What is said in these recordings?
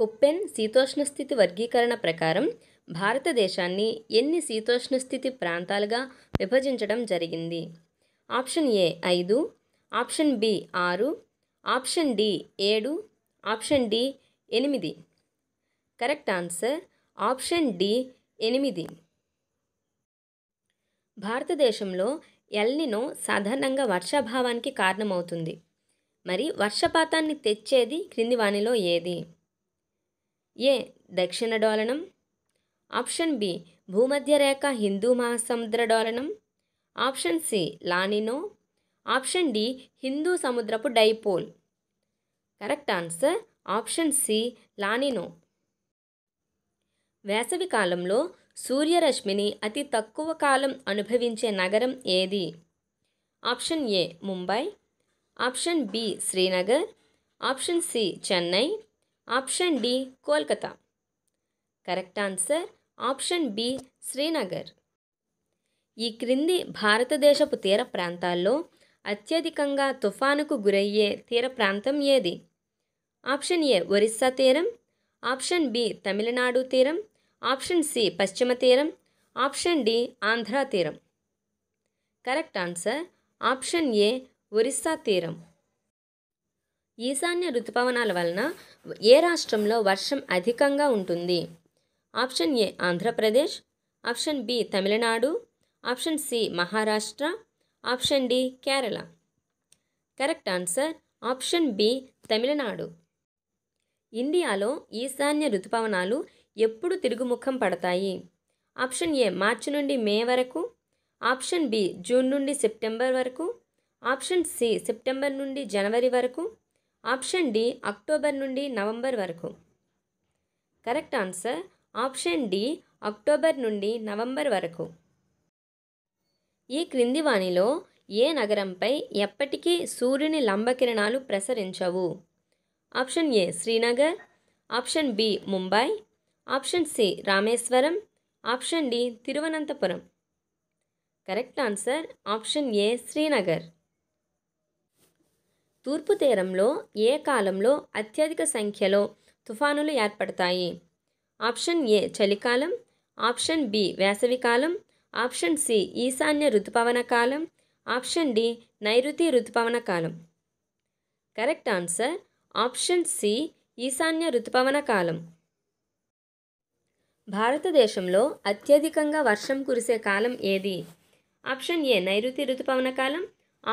కొప్పెన్ శీతోష్ణస్థితి వర్గీకరణ ప్రకారం భారతదేశాన్ని ఎన్ని శీతోష్ణస్థితి ప్రాంతాలుగా విభజించడం జరిగింది ఆప్షన్ ఏ ఐదు ఆప్షన్ బి ఆరు ఆప్షన్ డి ఏడు ఆప్షన్ డి ఎనిమిది కరెక్ట్ ఆన్సర్ ఆప్షన్ డి ఎనిమిది భారతదేశంలో ఎల్నినో సాధారణంగా వర్షాభావానికి కారణమవుతుంది మరి వర్షపాతాన్ని తెచ్చేది క్రింది వానిలో ఏది ఏ దక్షిణ డోలనం ఆప్షన్ బి భూమధ్య రేఖ హిందూ మహాసముద్ర డోలనం option C La Nina option D హిందూ సముద్రపు dipole correct answer option C La Nina వేసవి కాలంలో సూర్యరశ్మిని అతి తక్కువ కాలం అనుభవించే నగరం ఏది option A Mumbai option B Srinagar option C Chennai option D Kolkata correct answer option B Srinagar ఈ క్రింది భారతదేశపు తీర ప్రాంతాల్లో అత్యధికంగా తుఫానుకు గురయ్యే తీర ప్రాంతం ఏది ఆప్షన్ ఏ ఒరిస్సా తీరం ఆప్షన్ బి తమిళనాడు తీరం ఆప్షన్ సి పశ్చిమ తీరం ఆప్షన్ డి ఆంధ్ర తీరం correct answer option A Orissa తీరం ఈశాన్య ఋతుపవనాల వలన ఏ రాష్ట్రంలో వర్షం అధికంగా ఉంటుంది option A Andhra Pradesh option B Tamil Nadu option C Maharashtra option D Kerala correct answer option B Tamil Nadu ఇండియాలో ఈశాన్య ఋతుపవనాలు ఎప్పుడు తిరుగుముఖం పడతాయి ఆప్షన్ ఏ మార్చి నుండి మే వరకు ఆప్షన్ బి జూన్ నుండి సెప్టెంబర్ వరకు ఆప్షన్ సి సెప్టెంబర్ నుండి జనవరి వరకు ఆప్షన్ డి అక్టోబర్ నుండి నవంబర్ వరకు correct answer option D October నుండి నవంబర్ వరకు ఈ క్రింది వాణిలో ఏ నగరంపై ఎప్పటికీ సూర్యుని లంబకిరణాలు ప్రసరించవు option A Srinagar option B Mumbai option C Rameswaram option D Thiruvananthapuram correct answer option A Srinagar తూర్పు తీరంలో ఏ కాలంలో అత్యధిక సంఖ్యలో తుఫానులు ఏర్పడతాయి ఆప్షన్ ఏ చలికాలం ఆప్షన్ బి వేసవికాలం ఆప్షన్ సి ఈశాన్య ఋతుపవన కాలం ఆప్షన్ డి నైరుతి ఋతుపవన కాలం కరెక్ట్ ఆన్సర్ ఆప్షన్ సి ఈశాన్య ఋతుపవన కాలం భారతదేశంలో అత్యధికంగా వర్షం కురిసే కాలం ఏది ఆప్షన్ ఏ నైరుతి ఋతుపవన కాలం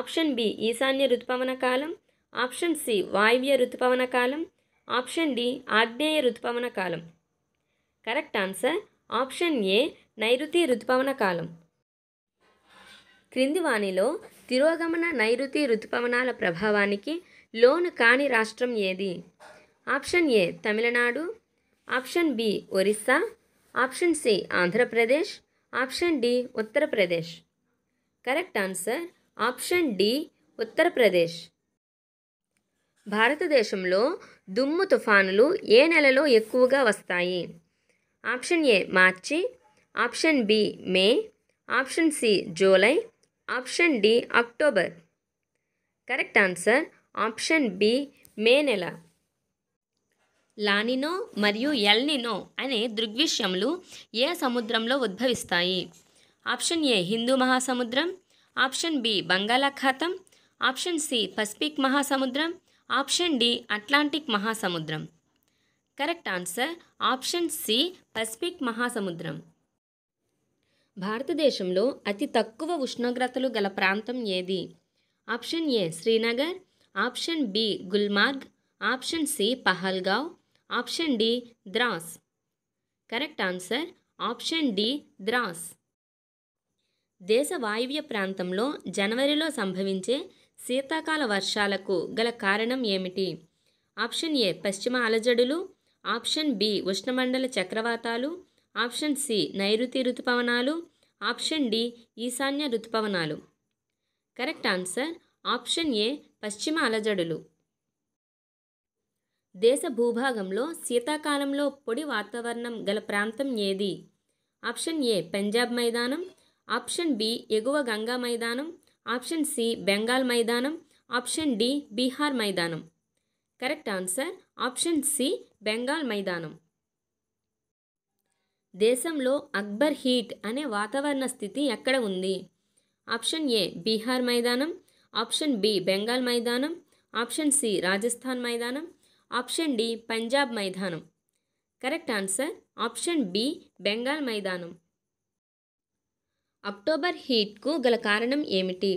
ఆప్షన్ బి ఈశాన్య ఋతుపవన కాలం ఆప్షన్ సి వాయువ్య ఋతుపవన కాలం ఆప్షన్ డి ఆగ్నేయ ఋతుపవన కాలం కరెక్ట్ ఆన్సర్ ఆప్షన్ ఏ నైరుతి ఋతుపవన కాలం క్రింది వాణిలో తిరోగమన నైరుతి ఋతుపవనాల ప్రభావానికి లోను కాని రాష్ట్రం ఏది option A Tamil Nadu option B Orissa option C Andhra Pradesh option D Uttar Pradesh correct answer option D Uttar Pradesh భారతదేశంలో దుమ్ము తుఫానులు ఏ నెలలో ఎక్కువగా వస్తాయి option A March option B May option C July option D October correct answer option B May నెల లానినో మరియు ఎల్నినో అనే దృగ్విషయములు ఏ సముద్రంలో ఉద్భవిస్తాయి ఆప్షన్ ఏ హిందూ మహాసముద్రం ఆప్షన్ బి బంగాళాఖాతం ఆప్షన్ సి పసిఫిక్ మహాసముద్రం ఆప్షన్ డి అట్లాంటిక్ మహాసముద్రం correct answer option C Pacific మహాసముద్రం భారతదేశంలో అతి తక్కువ ఉష్ణోగ్రతలు గల ప్రాంతం ఏది option A Srinagar option B Gulmarg option C Pahalgam option D Dras correct answer option D Dras దేశ వాయువ్య ప్రాంతంలో జనవరిలో సంభవించే శీతాకాల వర్షాలకు గల కారణం ఏమిటి ఆప్షన్ ఏ పశ్చిమ అలజడులు ఆప్షన్ బి ఉష్ణమండల చక్రవాతాలు ఆప్షన్ సి నైరుతి ఋతుపవనాలు ఆప్షన్ డి ఈశాన్య ఋతుపవనాలు కరెక్ట్ ఆన్సర్ ఆప్షన్ ఏ పశ్చిమ అలజడులు దేశ భూభాగంలో శీతాకాలంలో పొడి వాతావరణం గల ప్రాంతం ఏది ఆప్షన్ ఏ పంజాబ్ మైదానం ఆప్షన్ బి ఎగువ గంగా మైదానం ఆప్షన్ సి బెంగాల్ మైదానం ఆప్షన్ డి బీహార్ మైదానం correct answer option C Bengal మైదానం దేశంలో అక్బర్ హీట్ అనే వాతావరణ స్థితి ఎక్కడ ఉంది ఆప్షన్ ఏ బీహార్ మైదానం ఆప్షన్ బి బెంగాల్ మైదానం ఆప్షన్ సి రాజస్థాన్ మైదానం ఆప్షన్ డి పంజాబ్ మైదానం correct answer option B Bengal మైదానం అక్టోబర్ హీట్కు గల కారణం ఏమిటి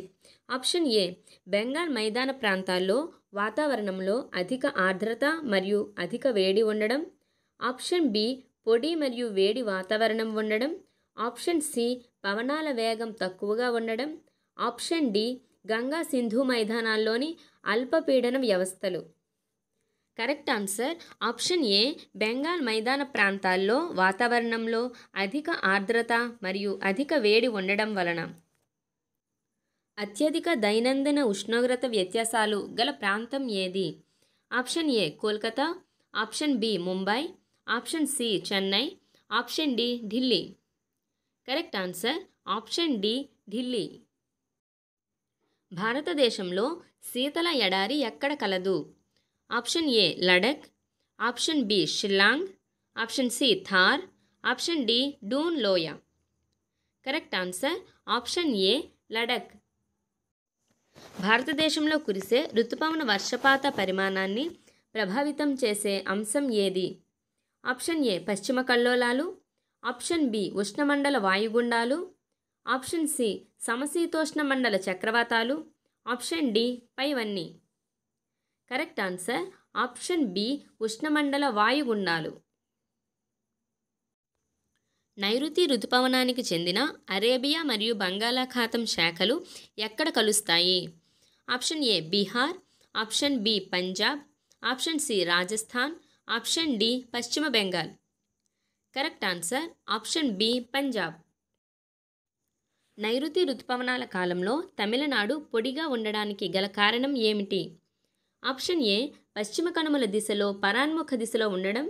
ఆప్షన్ ఏ బెంగాల్ మైదాన ప్రాంతాల్లో వాతావరణంలో అధిక ఆర్ద్రత మరియు అధిక వేడి ఉండడం ఆప్షన్ బి పొడి మరియు వేడి వాతావరణం ఉండడం ఆప్షన్ సి పవనాల వేగం తక్కువగా ఉండడం ఆప్షన్ డి గంగా సింధు మైదానాల్లోని అల్పపీడన వ్యవస్థలు correct answer option A Bengal మైదాన ప్రాంతాల్లో వాతావరణంలో అధిక ఆర్ద్రత మరియు అధిక వేడి ఉండడం వలన అత్యధిక దైనందిన ఉష్ణోగ్రత వ్యత్యాసాలు గల ప్రాంతం ఏది option A Kolkata option B Mumbai option C Chennai option D Delhi correct answer option D Delhi భారతదేశంలో శీతల ఎడారి ఎక్కడ కలదు option A Ladakh option B Shillong option C Thar option D Doon లోయా correct answer option A Ladakh భారతదేశంలో కురిసే ఋతుపవన వర్షపాత పరిమాణాన్ని ప్రభావితం చేసే అంశం ఏది ఆప్షన్ ఏ పశ్చిమ కల్లోలాలు ఆప్షన్ బి ఉష్ణమండల వాయుగుండాలు ఆప్షన్ సి సమశీతోష్ణ మండల చక్రవాతాలు ఆప్షన్ డి పైవన్నీ కరెక్ట్ ఆన్సర్ ఆప్షన్ బి ఉష్ణమండల వాయుగుండాలు నైరుతి రుతుపవనానికి చెందిన అరేబియా మరియు బంగాళాఖాతం శాఖలు ఎక్కడ కలుస్తాయి option A Bihar option B Punjab option C Rajasthan option D పశ్చిమ Bengal correct answer option B Punjab నైరుతి రుతుపవనాల కాలంలో తమిళనాడు పొడిగా ఉండడానికి గల కారణం ఏమిటి ఆప్షన్ ఏ పశ్చిమ కనుమల దిశలో పరాన్ముఖ దిశలో ఉండడం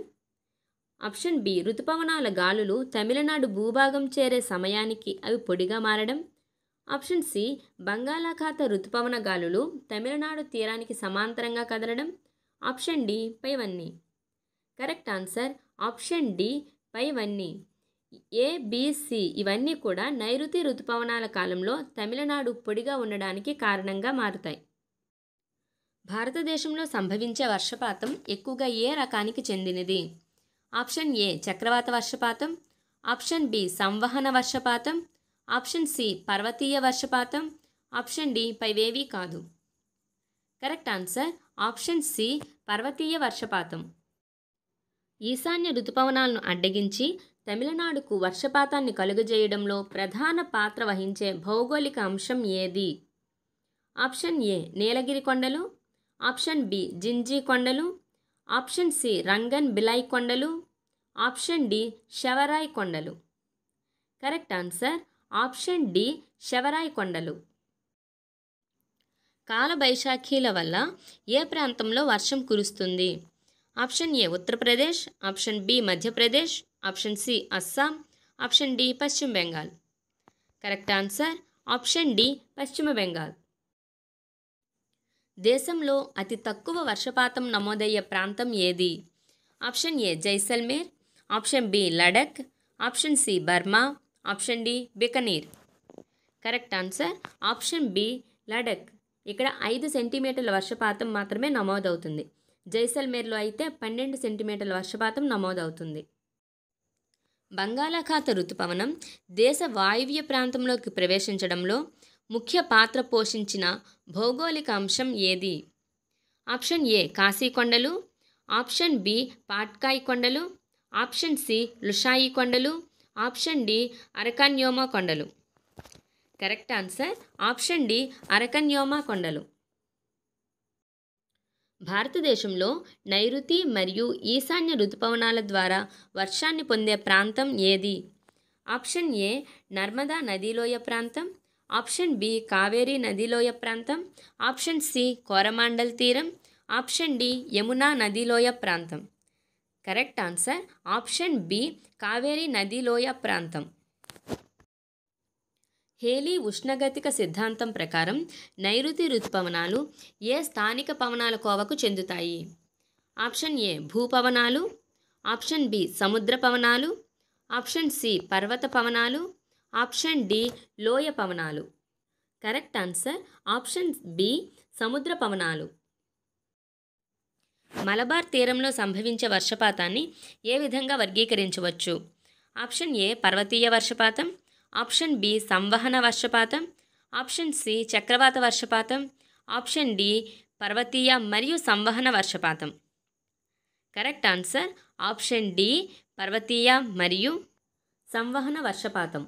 ఆప్షన్ బి ఋతుపవనాల గాలులు తమిళనాడు భూభాగం చేరే సమయానికి అవి పొడిగా మారడం ఆప్షన్ సి బంగాళాఖాత ఋతుపవన గాలులు తమిళనాడు తీరానికి సమాంతరంగా కదలడం ఆప్షన్ డి పైవన్నీ కరెక్ట్ ఆన్సర్ ఆప్షన్ డి పైవన్నీ ఏ బిసి ఇవన్నీ కూడా నైరుతి ఋతుపవనాల కాలంలో తమిళనాడు పొడిగా ఉండడానికి కారణంగా మారుతాయి భారతదేశంలో సంభవించే వర్షపాతం ఎక్కువగా ఏ రకానికి చెందినది ఆప్షన్ ఏ చక్రవాత వర్షపాతం ఆప్షన్ బి సంవహన వర్షపాతం ఆప్షన్ సి పర్వతీయ వర్షపాతం ఆప్షన్ డి పైవేవీ కాదు కరెక్ట్ ఆన్సర్ ఆప్షన్ సి పర్వతీయ వర్షపాతం ఈశాన్య ఋతుపవనాలను అడ్డగించి తమిళనాడుకు వర్షపాతాన్ని కలుగజేయడంలో ప్రధాన పాత్ర వహించే భౌగోళిక అంశం ఏది ఆప్షన్ ఏ నీలగిరి కొండలు ఆప్షన్ బి జింజీ కొండలు ఆప్షన్ సి రంగన్ బిలాయ్ కొండలు ఆప్షన్ డి శవరాయ్ కొండలు correct answer option D Shevaroy కొండలు కాలబైశాఖీల వల్ల ఏ ప్రాంతంలో వర్షం కురుస్తుంది option A Uttar Pradesh option B Madhya Pradesh option C Assam option D పశ్చిమ Bengal correct answer option D పశ్చిమ బెంగాల్ దేశంలో అతి తక్కువ వర్షపాతం నమోదయ్యే ప్రాంతం ఏది option A Jaisalmer option B Ladakh option C Burma option D Bikaner correct answer option B Ladakh ఇక్కడ ఐదు సెంటీమీటర్ల వర్షపాతం మాత్రమే నమోదవుతుంది జైసల్మేర్లో అయితే పన్నెండు సెంటీమీటర్ల వర్షపాతం నమోదవుతుంది బంగాళాఖాత ఋతుపవనం దేశ వాయువ్య ప్రాంతంలోకి ప్రవేశించడంలో ముఖ్య పాత్ర పోషించిన భౌగోళిక అంశం ఏది ఆప్షన్ ఏ కాశీకొండలు ఆప్షన్ బి పాట్కాయి కొండలు ఆప్షన్ సి లుషాయి కొండలు ఆప్షన్ డి అరకన్యోమా కొండలు correct answer option D Arakan Yoma కొండలు భారతదేశంలో నైరుతి మరియు ఈశాన్య ఋతుపవనాల ద్వారా వర్షాన్ని పొందే ప్రాంతం ఏది ఆప్షన్ ఏ నర్మదా నదీలోయ ప్రాంతం ఆప్షన్ బి కావేరీ నదిలోయ ప్రాంతం ఆప్షన్ సి కోరమాండల్ తీరం ఆప్షన్ డి యమునా నదిలోయ ప్రాంతం correct answer option B Kaveri నదిలోయ ప్రాంతం హేలీ ఉష్ణగతిక సిద్ధాంతం ప్రకారం నైరుతి రుతుపవనాలు ఏ స్థానిక పవనాల కోవకు చెందుతాయి ఆప్షన్ ఏ భూపవనాలు ఆప్షన్ బి సముద్ర పవనాలు ఆప్షన్ సి పర్వత పవనాలు ఆప్షన్ డి లోయ పవనాలు కరెక్ట్ ఆన్సర్ ఆప్షన్ బి సముద్ర పవనాలు మలబార్ తీరంలో సంభవించే వర్షపాతాన్ని ఏ విధంగా వర్గీకరించవచ్చు ఆప్షన్ ఏ పర్వతీయ వర్షపాతం ఆప్షన్ బి సంవహన వర్షపాతం ఆప్షన్ సి చక్రవాత వర్షపాతం ఆప్షన్ డి పర్వతీయ మరియు సంవహన వర్షపాతం కరెక్ట్ ఆన్సర్ ఆప్షన్ డి పర్వతీయ మరియు సంవహన వర్షపాతం